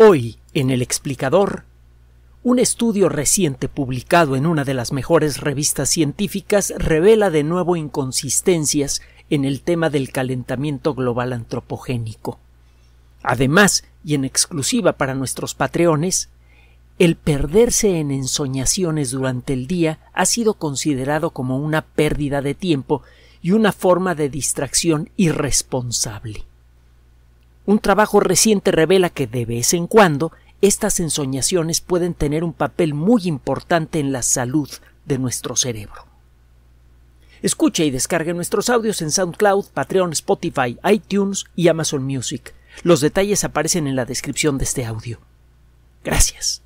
Hoy, en El Explicador, un estudio reciente publicado en una de las mejores revistas científicas revela de nuevo inconsistencias en el tema del calentamiento global antropogénico. Además, y en exclusiva para nuestros patreones, el perderse en ensoñaciones durante el día ha sido considerado como una pérdida de tiempo y una forma de distracción irresponsable. Un trabajo reciente revela que de vez en cuando estas ensoñaciones pueden tener un papel muy importante en la salud de nuestro cerebro. Escuche y descargue nuestros audios en SoundCloud, Patreon, Spotify, iTunes y Amazon Music. Los detalles aparecen en la descripción de este audio. Gracias.